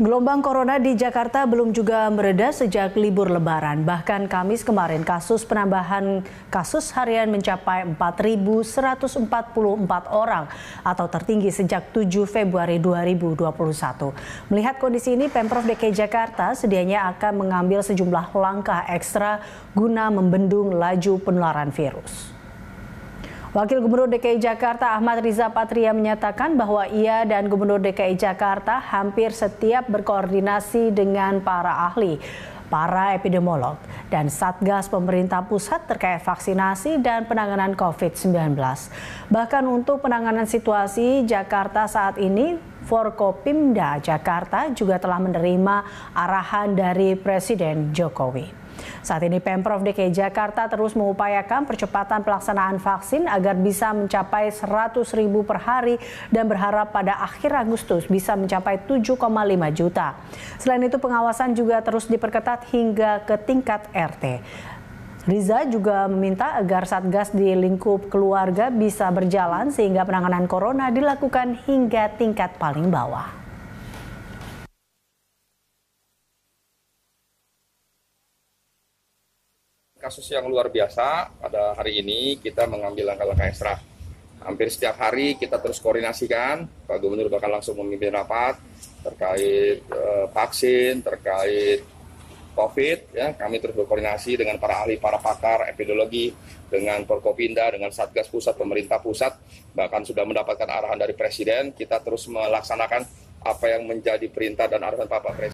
Gelombang corona di Jakarta belum juga mereda sejak libur lebaran. Bahkan Kamis kemarin kasus penambahan kasus harian mencapai 4.144 orang atau tertinggi sejak 7 Februari 2021. Melihat kondisi ini, Pemprov DKI Jakarta sedianya akan mengambil sejumlah langkah ekstra guna membendung laju penularan virus. Wakil Gubernur DKI Jakarta Ahmad Riza Patria menyatakan bahwa ia dan Gubernur DKI Jakarta hampir setiap berkoordinasi dengan para ahli, para epidemiolog, dan Satgas pemerintah pusat terkait vaksinasi dan penanganan COVID-19. Bahkan untuk penanganan situasi Jakarta saat ini, Forkopimda Jakarta juga telah menerima arahan dari Presiden Jokowi. Saat ini Pemprov DKI Jakarta terus mengupayakan percepatan pelaksanaan vaksin agar bisa mencapai 100 ribu per hari dan berharap pada akhir Agustus bisa mencapai 7,5 juta. Selain itu pengawasan juga terus diperketat hingga ke tingkat RT. Riza juga meminta agar Satgas di lingkup keluarga bisa berjalan sehingga penanganan corona dilakukan hingga tingkat paling bawah. Kasus yang luar biasa pada hari ini kita mengambil langkah-langkah ekstra. Hampir setiap hari kita terus koordinasikan, Pak Gubernur bakal langsung memimpin rapat terkait eh, vaksin, terkait COVID, ya, kami terus berkoordinasi dengan para ahli, para pakar epidemiologi, dengan Porkopinda, dengan Satgas Pusat, pemerintah pusat, bahkan sudah mendapatkan arahan dari Presiden, kita terus melaksanakan apa yang menjadi perintah dan arahan Bapak Presiden.